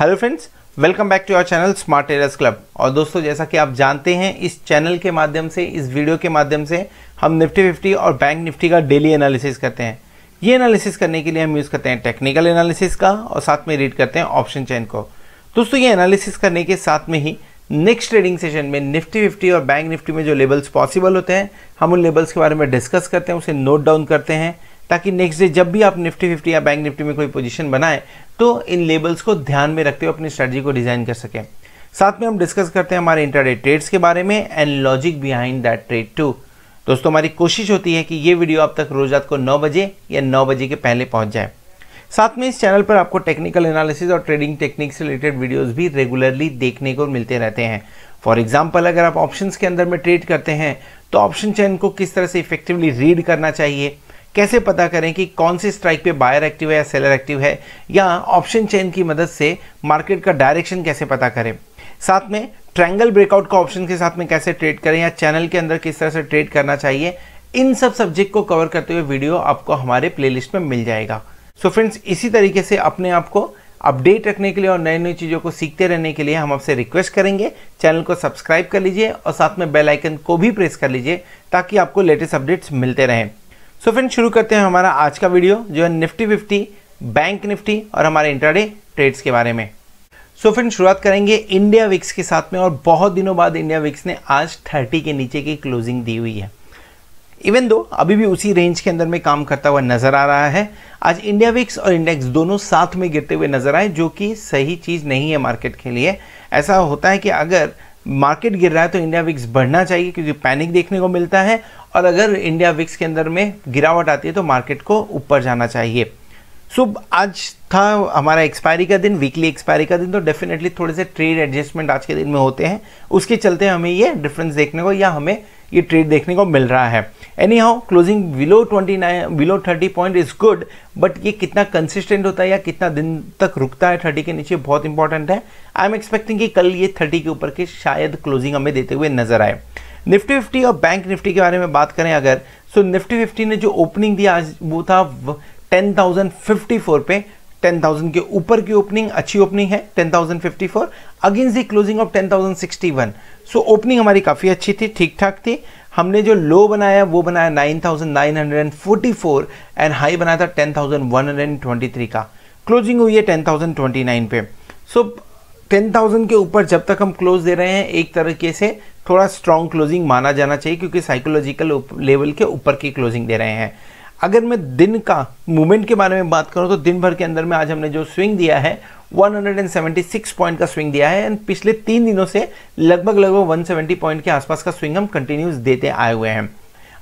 hello friends welcome back to your channel smart Aries club और दोस्तों जैसा कि आप जानते हैं इस चैनल के माध्यम से इस वीडियो के माध्यम से हम निफ्टी फिफ्टी और बैंक निफ्टी का डेली एनालिसिस करते हैं ये एनालिसिस करने के लिए हम यूज़ करते हैं टेक्निकल एनालिसिस का और साथ में रीड करते हैं ऑप्शन चैन को दोस्तों ये एनालिसिस करने के साथ में ही नेक्स्ट ट्रेडिंग सेशन में निफ्टी फिफ्टी और बैंक निफ्टी में जो लेवल्स पॉसिबल होते हैं हम उन लेवल्स के बारे में डिस्कस करते हैं उसे नोट डाउन करते हैं ताकि नेक्स्ट डे जब भी आप निफ्टी फिफ्टी या बैंक निफ्टी में कोई पोजीशन बनाए तो इन लेबल्स को ध्यान में रखते हुए अपनी स्ट्रेटजी को डिज़ाइन कर सकें साथ में हम डिस्कस करते हैं हमारे इंटरडे ट्रेड्स के बारे में and logic behind that trade too दोस्तों हमारी कोशिश होती है कि ये वीडियो आप तक रोज रात को नौ बजे या नौ बजे के पहले पहुंच जाए साथ में इस चैनल पर आपको टेक्निकल एनालिसिस और ट्रेडिंग टेक्निक से रिलेटेड वीडियोस भी रेगुलरली देखने को मिलते रहते हैं फॉर एग्जाम्पल अगर आप ऑप्शन के अंदर में ट्रेड करते हैं तो ऑप्शन चैन को किस तरह से इफेक्टिवली रीड करना चाहिए कैसे पता करें कि कौन सी स्ट्राइक पे बायर एक्टिव है या सेलर एक्टिव है या ऑप्शन चेन की मदद से मार्केट का डायरेक्शन कैसे पता करें साथ में ट्रैंगल ब्रेकआउट का ऑप्शन के साथ में कैसे ट्रेड करें या चैनल के अंदर किस तरह से ट्रेड करना चाहिए इन सब सब्जेक्ट को कवर करते हुए वीडियो आपको हमारे प्लेलिस्ट में मिल जाएगा सो so फ्रेंड्स इसी तरीके से अपने आप को अपडेट रखने के लिए और नई नई चीज़ों को सीखते रहने के लिए हम आपसे रिक्वेस्ट करेंगे चैनल को सब्सक्राइब कर लीजिए और साथ में बेल आइकन को भी प्रेस कर लीजिए ताकि आपको लेटेस्ट अपडेट्स मिलते रहें सो फ्रेंड शुरू करते हैं हमारा आज का वीडियो जो है निफ्टी फिफ्टी बैंक निफ्टी और हमारे इंटरडे ट्रेड्स के बारे में सो फ्रेंड शुरुआत करेंगे इंडिया विक्स के साथ में और बहुत दिनों बाद इंडिया विक्स ने आज 30 के नीचे की क्लोजिंग दी हुई है इवन दो अभी भी उसी रेंज के अंदर में काम करता हुआ नजर आ रहा है आज इंडिया विक्स और इंडेक्स दोनों साथ में गिरते हुए नजर आए जो कि सही चीज़ नहीं है मार्केट के लिए ऐसा होता है कि अगर मार्केट गिर रहा है तो इंडिया विक्स बढ़ना चाहिए क्योंकि पैनिक देखने को मिलता है और अगर इंडिया विक्स के अंदर में गिरावट आती है तो मार्केट को ऊपर जाना चाहिए सो आज था हमारा एक्सपायरी का दिन वीकली एक्सपायरी का दिन तो डेफिनेटली थोड़े से ट्रेड एडजस्टमेंट आज के दिन में होते हैं उसके चलते हमें ये डिफरेंस देखने को या हमें ये ट्रेड देखने को मिल रहा है anyhow closing below nine below thirty point is good but ये कितना कंसिस्टेंट होता है या कितना दिन तक रुकता है थर्टी के नीचे बहुत इंपॉर्टेंट है आई एम एक्सपेक्टिंग कि कल ये थर्टी के ऊपर के शायद क्लोजिंग हमें देते हुए नजर आए निफ्टी फिफ्टी और बैंक निफ्टी के बारे में बात करें अगर सो निफ्टी फिफ्टी ने जो ओपनिंग दिया आज वो था टेन थाउजेंड फिफ्टी फोर पे 10,000 के ऊपर की ओपनिंग अच्छी ओपनिंग है 10,054 against the closing of 10,061 so opening हमारी काफ़ी अच्छी थी ठीक ठाक थी हमने जो लो बनाया वो बनाया 9,944 एंड हाई बनाया था 10,123 का क्लोजिंग हुई है 10,029 पे सो so, 10,000 के ऊपर जब तक हम क्लोज दे रहे हैं एक तरीके से थोड़ा स्ट्रॉन्ग क्लोजिंग माना जाना चाहिए क्योंकि साइकोलॉजिकल लेवल के ऊपर की क्लोजिंग दे रहे हैं अगर मैं दिन का मूवमेंट के बारे में बात करूं तो दिन भर के अंदर में आज हमने जो स्विंग दिया है 176 पॉइंट का स्विंग दिया है एंड पिछले तीन दिनों से लगभग लगभग 170 पॉइंट के आसपास का स्विंग हम कंटिन्यूस देते आए हुए हैं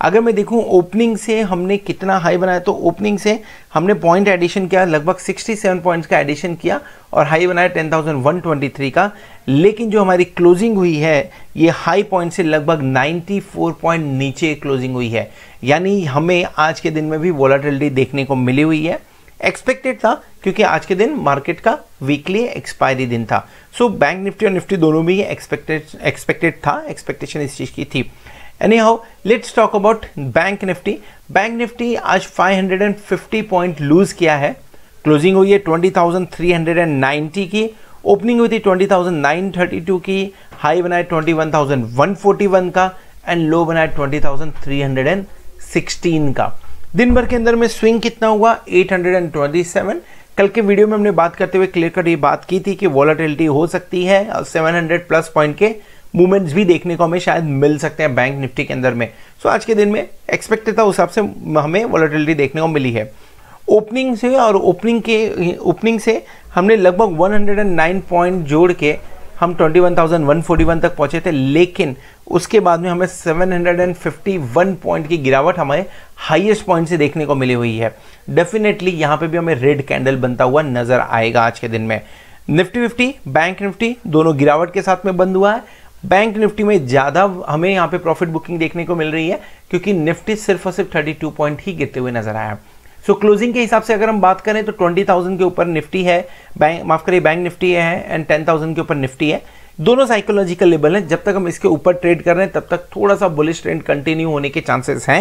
अगर मैं देखूँ ओपनिंग से हमने कितना हाई बनाया तो ओपनिंग से हमने पॉइंट एडिशन किया लगभग 67 पॉइंट्स का एडिशन किया और हाई बनाया 10,123 का लेकिन जो हमारी क्लोजिंग हुई है ये हाई पॉइंट से लगभग 94 पॉइंट नीचे क्लोजिंग हुई है यानी हमें आज के दिन में भी वॉलाटिलिटी देखने को मिली हुई है एक्सपेक्टेड था क्योंकि आज के दिन मार्केट का वीकली एक्सपायरी दिन था सो बैंक निफ्टी और निफ्टी दोनों भी एक्सपेक्टेड एक्सपेक्टेड था एक्सपेक्टेशन इस चीज़ की थी anyhow let's talk about bank Nifty bank Nifty आज 550 पॉइंट लूज किया है क्लोजिंग हुई है 20,390 की ओपनिंग हुई थी 20,932 की हाई बनाए 21,141 का एंड लो बनाए 20,316 का दिन भर के अंदर में स्विंग कितना हुआ 827 कल के वीडियो में हमने बात करते हुए क्लियर कट ये बात की थी कि वॉलेटिलिटी हो सकती है 700 प्लस पॉइंट के मूवमेंट्स भी देखने को हमें शायद मिल सकते हैं बैंक निफ्टी के अंदर में सो so, आज के दिन में एक्सपेक्टेड था उस हिसाब से हमें वॉलेटिलिटी देखने को मिली है ओपनिंग से और ओपनिंग के ओपनिंग से हमने लगभग 109 पॉइंट जोड़ के हम 21,141 तक पहुंचे थे लेकिन उसके बाद में हमें 751 पॉइंट की गिरावट हमारे हाईएस्ट पॉइंट से देखने को मिली हुई है डेफिनेटली यहाँ पे भी हमें रेड कैंडल बनता हुआ नजर आएगा आज के दिन में निफ्टी फिफ्टी बैंक निफ्टी दोनों गिरावट के साथ में बंद हुआ है बैंक निफ्टी में ज़्यादा हमें यहाँ पे प्रॉफिट बुकिंग देखने को मिल रही है क्योंकि निफ्टी सिर्फ और सिर्फ टू पॉइंट ही गिरते हुए नजर आया सो so, क्लोजिंग के हिसाब से अगर हम बात करें तो 20,000 के ऊपर निफ्टी है बैंक माफ करिए बैंक निफ्टी है एंड 10,000 के ऊपर निफ्टी है दोनों साइकोलॉजिकल लेवल हैं जब तक हम इसके ऊपर ट्रेड कर रहे हैं तब तक थोड़ा सा बुलिश ट्रेंड कंटिन्यू होने के चांसेस हैं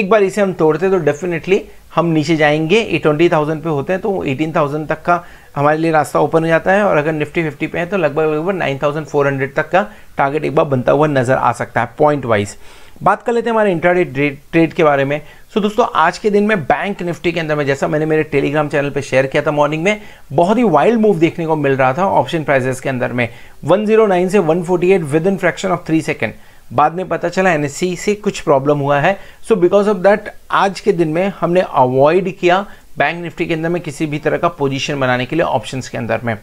एक बार इसे हम तोड़ते तो डेफिनेटली हम नीचे जाएंगे ट्वेंटी थाउजेंड पे होते हैं तो एटीन थाउजेंड तक का हमारे लिए रास्ता ओपन हो जाता है और अगर निफ्टी फिफ्टी पे है तो लगभग लगभग नाइन थाउजेंड फोर हंड्रेड तक का टारगेट एक बार बनता हुआ नज़र आ सकता है पॉइंट वाइज बात कर लेते हैं हमारे इंटरडे ट्रेड के बारे में सो so, दोस्तों आज के दिन में बैंक निफ्टी के अंदर में जैसा मैंने मेरे टेलीग्राम चैनल पे शेयर किया था मॉर्निंग में बहुत ही वाइल्ड मूव देखने को मिल रहा था ऑप्शन प्राइजेस के अंदर में 109 से 148 within fraction of three second बाद में पता चला एन से कुछ प्रॉब्लम हुआ है सो बिकॉज ऑफ दैट आज के दिन में हमने अवॉइड किया बैंक निफ्टी के अंदर में किसी भी तरह का पोजीशन बनाने के लिए ऑप्शन के अंदर में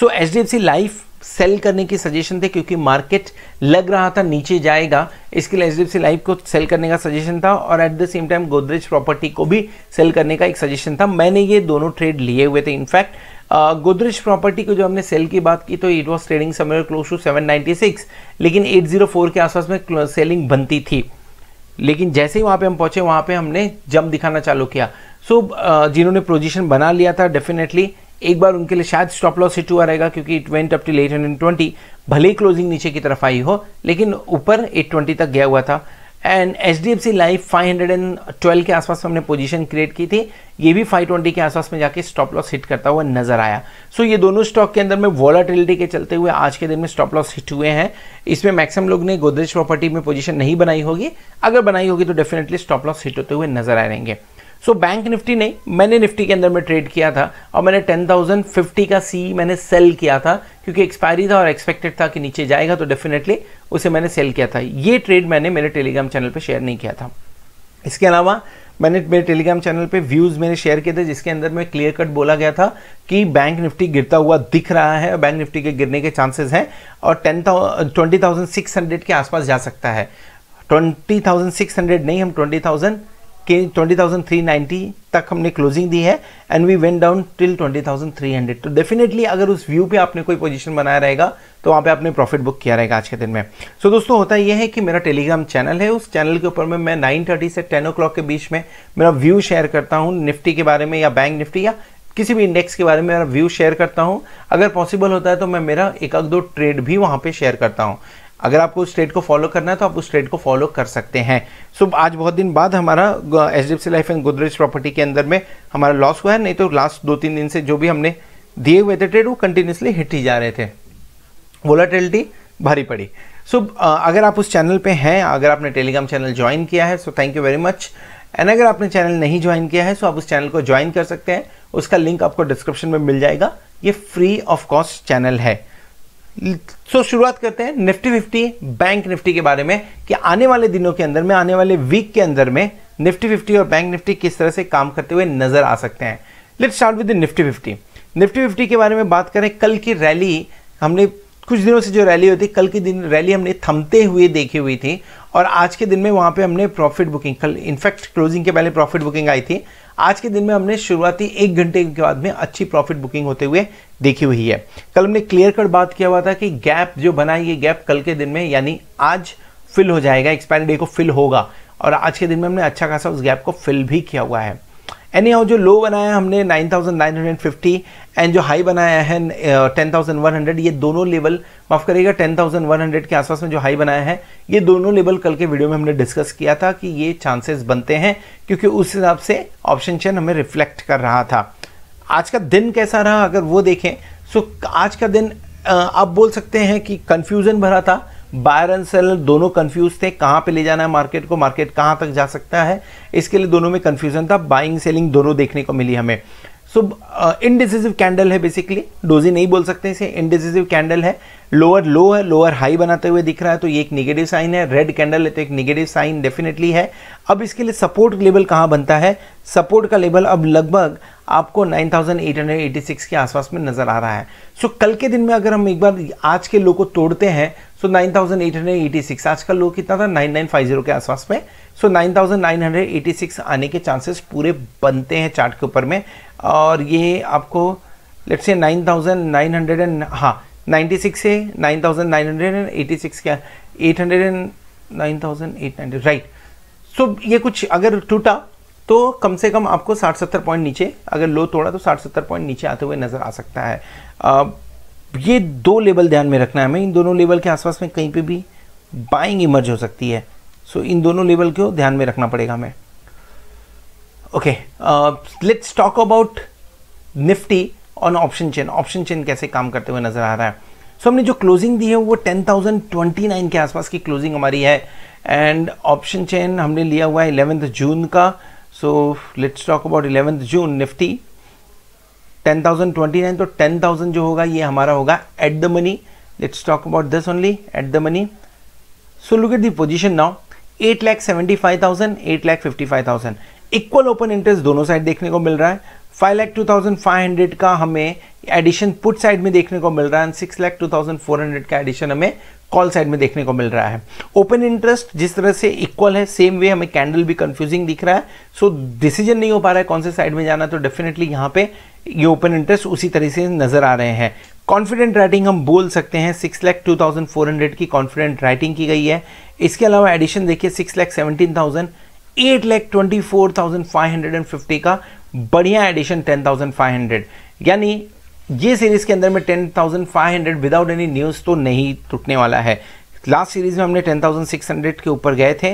so H D F C life sell करने की सजेशन थे क्योंकि मार्केट लग रहा था नीचे जाएगा इसके लिए H D F C life को सेल करने का सजेशन था और at the same time Godrej property को भी सेल करने का एक सजेशन था मैंने ये दोनों ट्रेड लिए हुए थे इनफैक्ट गोदरेज प्रॉपर्टी को जो हमने सेल की बात की तो इट वॉज ट्रेडिंग समय क्लोज टू सिक्स लेकिन 804 के आसपास में सेलिंग बनती थी लेकिन जैसे ही वहाँ पे हम पहुँचे वहाँ पे हमने जम दिखाना चालू किया सो so, uh, जिन्होंने पोजिशन बना लिया था डेफिनेटली एक बार उनके लिए शायद स्टॉप लॉस हिट हुआ रहेगा क्योंकि it went up till twenty भले ही क्लोजिंग नीचे की तरफ आई हो लेकिन ऊपर एट ट्वेंटी तक गया हुआ था and H D F C life five hundred and twelve के आसपास हमने पोजिशन क्रिएट की थी ये भी फाइव ट्वेंटी के आसपास में जाके स्टॉप लॉस हिट करता हुआ नजर आया सो so, ये दोनों स्टॉक के अंदर में वॉलाटिलिटी के चलते हुए आज के दिन में स्टॉप लॉस हिट हुए हैं इसमें मैक्सिमम लोग ने गोदरेज प्रॉपर्टी में पोजीशन नहीं बनाई होगी अगर बनाई होगी तो डेफिनेटली स्टॉप लॉस हिट होते हुए नजर आएंगे सो बैंक निफ्टी नहीं मैंने निफ्टी के अंदर में ट्रेड किया था और मैंने टेन थाउजेंड फिफ्टी का सी मैंने सेल किया था क्योंकि एक्सपायरी था और एक्सपेक्टेड था कि नीचे जाएगा तो डेफिनेटली उसे मैंने सेल किया था ये ट्रेड मैंने मेरे टेलीग्राम चैनल पर शेयर नहीं किया था इसके अलावा मैंने मेरे टेलीग्राम चैनल पे व्यूज़ मैंने शेयर किए थे जिसके अंदर में क्लियर कट बोला गया था कि बैंक निफ्टी गिरता हुआ दिख रहा है और बैंक निफ्टी के गिरने के चांसेस हैं और ten twenty thousand six hundred के आसपास जा सकता है ट्वेंटी थाउजेंड सिक्स हंड्रेड नहीं हम ट्वेंटी थाउजेंड के 20,390 तक हमने क्लोजिंग दी है and we went down till 20,300 तो डेफिनेटली अगर उस व्यू पे आपने कोई पोजीशन बनाया रहेगा तो वहाँ पे आपने प्रॉफिट बुक किया रहेगा आज के दिन में सो so, दोस्तों होता यह है कि मेरा टेलीग्राम चैनल है उस चैनल के ऊपर में मैं 9:30 से 10 ओ के बीच में मेरा व्यू शेयर करता हूँ निफ्टी के बारे में या बैंक निफ्टी या किसी भी इंडेक्स के बारे में मेरा व्यू शेयर करता हूँ अगर पॉसिबल होता है तो मैं मेरा एक आध दो ट्रेड भी वहाँ पे शेयर करता हूँ अगर आपको उस ट्रेड को फॉलो करना है तो आप उस ट्रेड को फॉलो कर सकते हैं सो so, आज बहुत दिन बाद हमारा H D F C life and Godrej property के अंदर में हमारा लॉस हुआ है नहीं तो लास्ट दो तीन दिन से जो भी हमने दिए हुए थे ट्रेड वो कंटिन्यूसली हिट ही जा रहे थे वोलाटिलिटी भारी पड़ी सो so, अगर आप उस चैनल पे हैं अगर आपने टेलीग्राम चैनल ज्वाइन किया है so thank you very much and अगर आपने चैनल नहीं ज्वाइन किया है सो आप उस चैनल को ज्वाइन कर सकते हैं उसका लिंक आपको डिस्क्रिप्शन में मिल जाएगा ये फ्री ऑफ कॉस्ट चैनल है सो so, शुरुआत करते हैं निफ्टी फिफ्टी बैंक निफ्टी के बारे में कि आने वाले दिनों के अंदर में आने वाले वीक के अंदर में निफ्टी फिफ्टी और बैंक निफ्टी किस तरह से काम करते हुए नजर आ सकते हैं let start with Nifty fifty Nifty fifty के बारे में बात करें कल की रैली हमने कुछ दिनों से जो रैली होती कल की दिन रैली हमने थमते हुए देखी हुई थी और आज के दिन में वहाँ पे हमने प्रॉफिट बुकिंग कल इनफैक्ट क्लोजिंग के पहले प्रॉफिट बुकिंग आई थी आज के दिन में हमने शुरुआती एक घंटे के बाद में अच्छी प्रॉफिट बुकिंग होते हुए देखी हुई है कल हमने क्लियर कट बात किया हुआ था कि गैप जो बना ये गैप कल के दिन में यानी आज फिल हो जाएगा एक्सपायरी डे को फिल होगा और आज के दिन में हमने अच्छा खासा उस गैप को फिल भी किया हुआ है एनी हाउ जो लो बनाया हमने फिफ्टी एंड जो हाई बनाया है टेन थाउजेंड वन हंड्रेड ये दोनों लेवल माफ करिएगा टेन थाउजेंड वन हंड्रेड के आसपास में जो हाई बनाया है ये दोनों लेवल कल के वीडियो में हमने डिस्कस किया था कि ये चांसेस बनते हैं क्योंकि उस हिसाब से ऑप्शन चेन हमें रिफ्लेक्ट कर रहा था आज का दिन कैसा रहा अगर वो देखें सो आज का दिन आप बोल सकते हैं कि कन्फ्यूजन भरा था बायर एंड सेल दोनों कंफ्यूज थे कहाँ पे ले जाना है मार्केट को मार्केट कहाँ तक जा सकता है इसके लिए दोनों में कंफ्यूजन था बाइंग सेलिंग दोनों देखने को मिली हमें सो इनडिसिव कैंडल है बेसिकली डोजी नहीं बोल सकते इसे इनडिसिव कैंडल है लोअर लो low है लोअर हाई बनाते हुए दिख रहा है तो ये एक निगेटिव साइन है रेड कैंडल है तो एक निगेटिव साइन डेफिनेटली है अब इसके लिए सपोर्ट लेवल कहाँ बनता है सपोर्ट का लेवल अब लगभग आपको 9886 के आसपास में नज़र आ रहा है सो so, कल के दिन में अगर हम एक बार आज के लो को तोड़ते हैं so nine thousand eight hundred eighty six आज का लो कितना था नाइन नाइन फाइव जीरो के आसपास में so nine thousand nine hundred eighty six आने के चांसेस पूरे बनते हैं चार्ट के ऊपर में और ये आपको let's say nine thousand nine hundred and हाँ नाइन्टी सिक्स है nine thousand nine hundred and eighty six क्या eight hundred and nine thousand eight ninety right so ये कुछ अगर टूटा तो कम से कम आपको साठ सत्तर पॉइंट नीचे अगर लो तोड़ा तो साठ सत्तर पॉइंट नीचे आते हुए नज़र आ सकता है ये दो लेवल ध्यान में रखना है हमें इन दोनों लेवल के आसपास में कहीं पे भी बाइंग इमर्ज हो सकती है सो so, इन दोनों लेवल को ध्यान में रखना पड़ेगा हमें okay let's talk about Nifty on option chain option chain कैसे काम करते हुए नजर आ रहा है सो so, हमने जो क्लोजिंग दी है वो नाइन के आसपास की क्लोजिंग हमारी है एंड ऑप्शन चेन हमने लिया हुआ है इलेवेंथ जून का so let's talk about eleventh June Nifty ten thousand twenty nine तो टेन थाउजेंड जो होगा ये हमारा होगा at the money let's talk about this only at the money so look at the position now at lakh seventy five thousand eight lakh fifty five thousand equal open interest दोनों side देखने को मिल रहा है five lakh two thousand five hundred का हमें addition put side में देखने को मिल रहा है six lakh two thousand four hundred का एडिशन हमें कॉल साइड में देखने को मिल रहा है ओपन इंटरेस्ट जिस तरह से इक्वल है सेम वे हमें कैंडल भी कंफ्यूजिंग दिख रहा है सो so, डिसीजन नहीं हो पा रहा है कौन से साइड में जाना तो डेफिनेटली यहाँ पे ये ओपन इंटरेस्ट उसी तरह से नजर आ रहे हैं कॉन्फिडेंट राइटिंग हम बोल सकते हैं six lakh two thousand four hundred की कॉन्फिडेंट राइटिंग की गई है इसके अलावा एडिशन देखिए six lakh seventeen thousand eight lakh twenty four thousand five hundred and fifty का बढ़िया addition ten thousand five hundred यानी ये सीरीज के अंदर में ten thousand five hundred without any news तो नहीं टूटने वाला है लास्ट सीरीज में हमने टेन थाउजेंड सिक्स हंड्रेड के ऊपर गए थे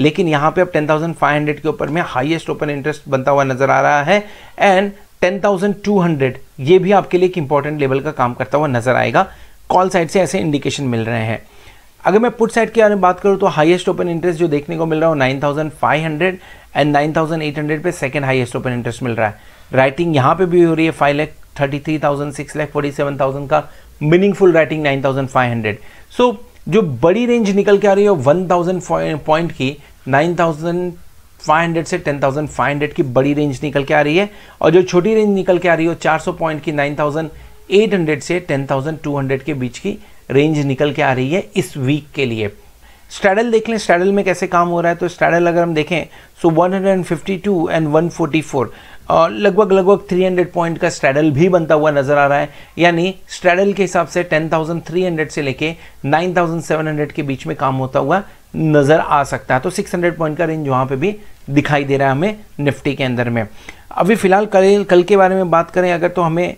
लेकिन यहाँ पे अब टेन थाउजेंड फाइव हंड्रेड के ऊपर में हाईएस्ट ओपन इंटरेस्ट बनता हुआ नजर आ रहा है and ten thousand two hundred ये भी आपके लिए एक इंपॉर्टेंट लेवल का काम करता हुआ नजर आएगा कॉल साइड से ऐसे इंडिकेशन मिल रहे हैं अगर मैं पुट साइड के बारे में बात करूँ तो हाईएस्ट ओपन इंटरेस्ट जो देखने को मिल रहा है nine thousand five hundred and nine thousand eight hundred पे सेकेंड हाईएस्ट ओपन इंटरेस्ट मिल रहा है राइटिंग यहाँ पे भी हो रही है five lakh thirty three thousand six lakh forty seven thousand का meaningful writing nine thousand five hundred so जो बड़ी रेंज निकल के आ रही है वन थाउजेंड पॉइंट की नाइन थाउजेंड फाइव हंड्रेड से टेन थाउजेंड फाइव हंड्रेड की बड़ी रेंज निकल के आ रही है और जो छोटी रेंज निकल के आ रही है चार सौ पॉइंट की नाइन थाउजेंड एट हंड्रेड से टेन थाउजेंड टू हंड्रेड के बीच की रेंज निकल के आ रही है इस वीक के लिए स्टैडल देख लें स्टैडल में कैसे काम हो रहा है तो स्टैडल अगर हम देखें सो so 152 एंड 144 लगभग लगभग 300 पॉइंट का स्ट्रैडल भी बनता हुआ नजर आ रहा है यानी स्ट्रैडल के हिसाब से 10,300 से लेके 9,700 के बीच में काम होता हुआ नज़र आ सकता है तो 600 पॉइंट का रेंज वहाँ पे भी दिखाई दे रहा है हमें निफ्टी के अंदर में अभी फ़िलहाल कल कल के बारे में बात करें अगर तो हमें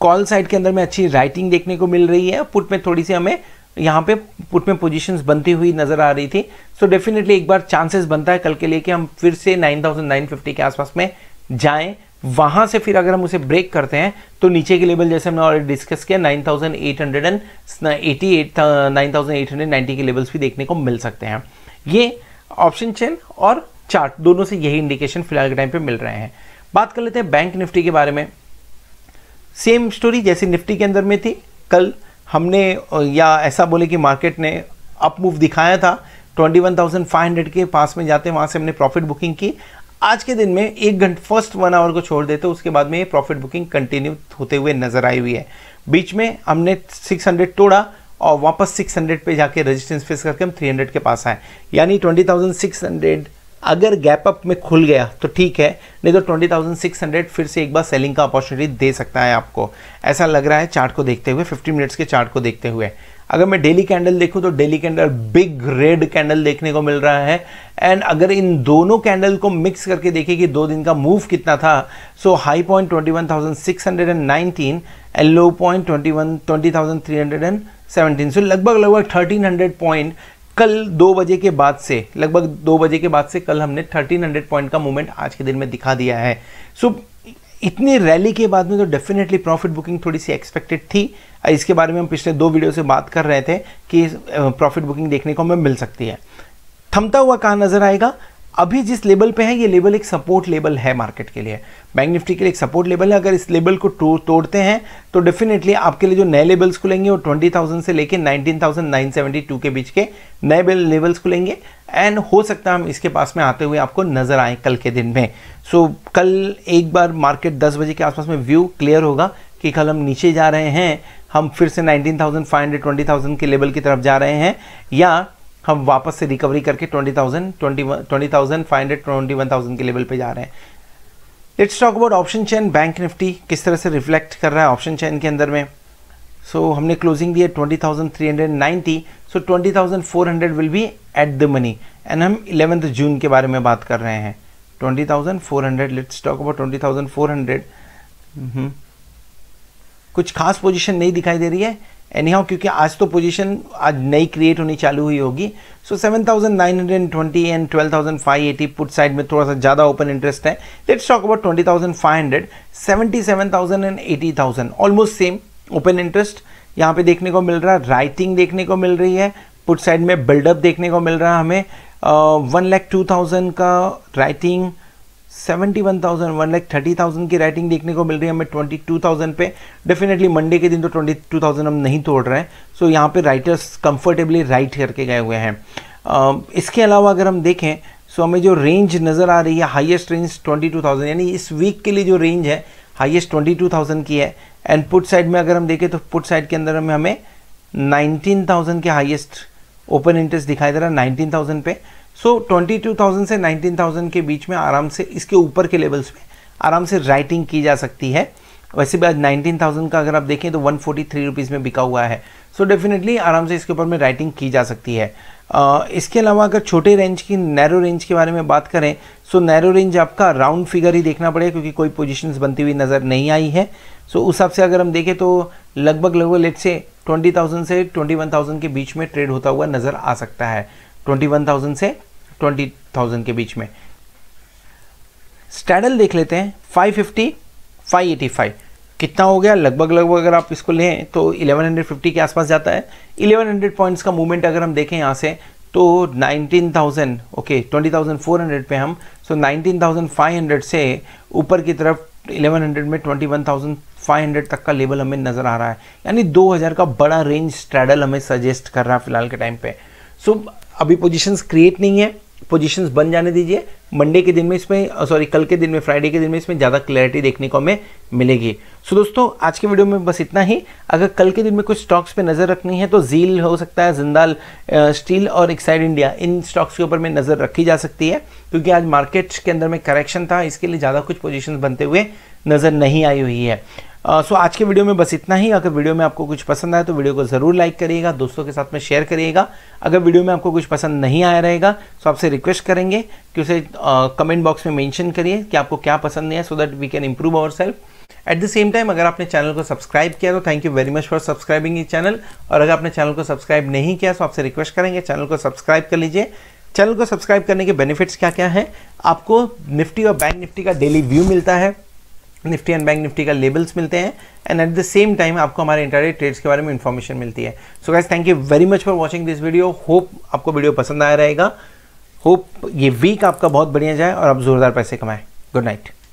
कॉल साइड के अंदर में अच्छी राइटिंग देखने को मिल रही है पुट में थोड़ी सी हमें यहाँ पे पुट में पोजीशंस बनती हुई नज़र आ रही थी सो so डेफिनेटली एक बार चांसेस बनता है कल के लिए कि हम फिर से 9,950 के आसपास में जाएं वहां से फिर अगर हम उसे ब्रेक करते हैं तो नीचे के लेवल जैसे हमने ऑलरेडी डिस्कस किया nine thousand eight hundred and eighty nine thousand eight hundred ninety के लेवल्स भी देखने को मिल सकते हैं ये ऑप्शन चेन और चार्ट दोनों से यही इंडिकेशन फिलहाल के टाइम पे मिल रहे हैं बात कर लेते हैं बैंक निफ्टी के बारे में सेम स्टोरी जैसे निफ्टी के अंदर में थी कल हमने या ऐसा बोले कि मार्केट ने अप मूव दिखाया था 21,500 के पास में जाते वहाँ से हमने प्रॉफिट बुकिंग की आज के दिन में एक घंटे फर्स्ट वन आवर को छोड़ देते उसके बाद में ये प्रॉफिट बुकिंग कंटिन्यू होते हुए नजर आई हुई है बीच में हमने 600 तोड़ा और वापस 600 पे जाके रेजिस्टेंस फेस करके हम 300 के पास आए यानी 20,600 अगर गैप अप में खुल गया तो ठीक है नहीं तो ट्वेंटी थाउजेंड सिक्स हंड्रेड फिर से एक बार सेलिंग का अपॉर्चुनिटी दे सकता है आपको ऐसा लग रहा है चार्ट को देखते हुए 50 मिनट्स के चार्ट को देखते हुए अगर मैं डेली कैंडल देखूं तो daily candle big red candle देखने को मिल रहा है एंड अगर इन दोनों कैंडल को मिक्स करके देखें कि दो दिन का मूव कितना था so high point twenty one thousand six hundred and nineteen and low point twenty thousand three hundred and so लगभग लगभग थर्टीन हंड्रेड पॉइंट कल दो बजे के बाद से लगभग दो बजे के बाद से कल हमने 1300 पॉइंट का मूवमेंट आज के दिन में दिखा दिया है सो so, इतनी रैली के बाद में तो डेफिनेटली प्रॉफिट बुकिंग थोड़ी सी एक्सपेक्टेड थी इसके बारे में हम पिछले दो वीडियो से बात कर रहे थे कि प्रॉफिट बुकिंग देखने को हमें मिल सकती है थमता हुआ कहाँ नजर आएगा अभी जिस लेवल पे है ये लेवल एक सपोर्ट लेवल है मार्केट के लिए बैंक निफ्टी के लिए एक सपोर्ट लेवल है अगर इस लेवल को तो, तोड़ते हैं तो डेफिनेटली आपके लिए जो नए लेवल्स खुलेंगे वो 20,000 से लेके 19,972 के बीच के नए लेवल्स खुलेंगे एंड हो सकता है हम इसके पास में आते हुए आपको नज़र आए कल के दिन में सो so, कल एक बार मार्केट दस बजे के आसपास में व्यू क्लियर होगा कि कल हम नीचे जा रहे हैं हम फिर से ट्वेंटी थाउजेंड के लेवल की तरफ जा रहे हैं या हम वापस से रिकवरी करके twenty thousand twenty twenty thousand five hundred twenty one thousand के लेवल पे जा रहे हैं let's talk about option chain bank Nifty किस तरह से रिफ्लेक्ट कर रहा है ऑप्शन चैन के अंदर में सो so, हमने क्लोजिंग दी है twenty thousand three hundred ninety so twenty thousand four hundred will be at the money and हम इलेवेंथ जून के बारे में बात कर रहे हैं twenty thousand four hundred let's talk about twenty thousand four hundred कुछ खास पोजिशन नहीं दिखाई दे रही है एनी हाउ क्योंकि आज तो पोजीशन आज नई क्रिएट होनी चालू हुई होगी so seven thousand nine hundred and twenty and twelve thousand five eighty put side में थोड़ा सा ज़्यादा ओपन इंटरेस्ट है let's talk about twenty thousand five seventy seven thousand and eighty thousand almost same open interest यहाँ पे देखने को मिल रहा है राइटिंग देखने को मिल रही है पुट साइड में बिल्डअप देखने को मिल रहा है हमें वन लैख टू थाउजेंड का writing seventy one thousand one lakh thirty thousand की राइटिंग देखने को मिल रही है हमें ट्वेंटी टू थाउजेंड पे डेफिनेटली मंडे के दिन तो ट्वेंटी टू थाउजेंड हम नहीं तोड़ रहे हैं सो so, यहाँ पे राइटर्स कंफर्टेबली राइट करके गए हुए हैं uh, इसके अलावा अगर हम देखें सो so हमें जो रेंज नज़र आ रही है हाइएस्ट रेंज थाउजेंड यानी इस वीक के लिए जो रेंज है टू थाउजेंड की है एंड पुट साइड में अगर हम देखें तो पुट साइड के अंदर हमें हमें थाउजेंड के हाइएस्ट ओपन इंटरेस्ट दिखाई दे रहा है थाउजेंड पे सो ट्वेंटी टू थाउजेंड से थाउजेंड के बीच में आराम से इसके ऊपर के लेवल्स में आराम से राइटिंग की जा सकती है वैसे भी आज थाउजेंड का अगर आप देखें तो वन फोर्टी थ्री रुपीज़ में बिका हुआ है सो so, डेफिनेटली आराम से इसके ऊपर में राइटिंग की जा सकती है आ, इसके अलावा अगर छोटे रेंज की नैरो रेंज के बारे में बात करें सो नैरो रेंज आपका राउंड फिगर ही देखना पड़ेगा क्योंकि कोई पोजिशन बनती हुई नज़र नहीं आई है सो so, उस हिसाब से अगर हम देखें तो लगभग लगभग लेट से ट्वेंटी थाउजेंड से ट्वेंटी वन थाउजेंड के बीच में ट्रेड होता हुआ नज़र आ सकता है ट्वेंटी वन थाउजेंड से ट्वेंटी थाउजेंड के बीच में स्टैडल देख लेते हैं five fifty five eighty five कितना हो गया लगभग लगभग अगर आप इसको लें तो 1150 के आसपास जाता है 1100 पॉइंट्स का मूवमेंट अगर हम देखें यहाँ से तो 19,000 ओके okay, 20,400 पे हम सो so 19,500 से ऊपर की तरफ 1100 में 21,500 तक का लेवल हमें नज़र आ रहा है यानी 2000 का बड़ा रेंज स्ट्रैडल हमें सजेस्ट कर रहा है फिलहाल के टाइम पे सो so, अभी पोजीशंस क्रिएट नहीं है पोजीशंस बन जाने दीजिए मंडे के दिन में इसमें सॉरी uh, कल के दिन में फ्राइडे के दिन में इसमें ज़्यादा क्लैरिटी देखने को हमें मिलेगी सो so, दोस्तों आज के वीडियो में बस इतना ही अगर कल के दिन में कुछ स्टॉक्स पे नज़र रखनी है तो जील हो सकता है जिंदाल स्टील uh, और एक्साइड इंडिया इन स्टॉक्स के ऊपर में नज़र रखी जा सकती है क्योंकि आज मार्केट के अंदर में करेक्शन था इसके लिए ज़्यादा कुछ पोजिशन बनते हुए नज़र नहीं आई हुई है सो आज के वीडियो में बस इतना ही अगर वीडियो में आपको कुछ पसंद आए तो वीडियो को ज़रूर लाइक करिएगा दोस्तों के साथ में शेयर करिएगा अगर वीडियो में आपको कुछ पसंद नहीं आया रहेगा तो आपसे रिक्वेस्ट करेंगे कि उसे कमेंट बॉक्स में मेंशन करिए कि आपको क्या पसंद नहीं है so that we can improve our self at the same time अगर आपने चैनल को सब्सक्राइब किया तो thank you very much for subscribing ये चैनल और अगर आपने चैनल को सब्सक्राइब नहीं किया तो आपसे रिक्वेस्ट करेंगे चैनल को सब्सक्राइब कर लीजिए चैनल को सब्सक्राइब करने के बेनिफिट्स क्या क्या हैं आपको निफ्टी और बैंक निफ्टी का डेली व्यू मिलता है निफ्टी एंड बैंक निफ्टी का लेबल्स मिलते हैं and at the same time आपको हमारे इंटरडे ट्रेड्स के बारे में इन्फॉर्मेशन मिलती है so guys thank you very much for watching this video hope आपको वीडियो पसंद आया रहेगा होप ये वीक आपका बहुत बढ़िया जाए और आप ज़ोरदार पैसे कमाएं गुड नाइट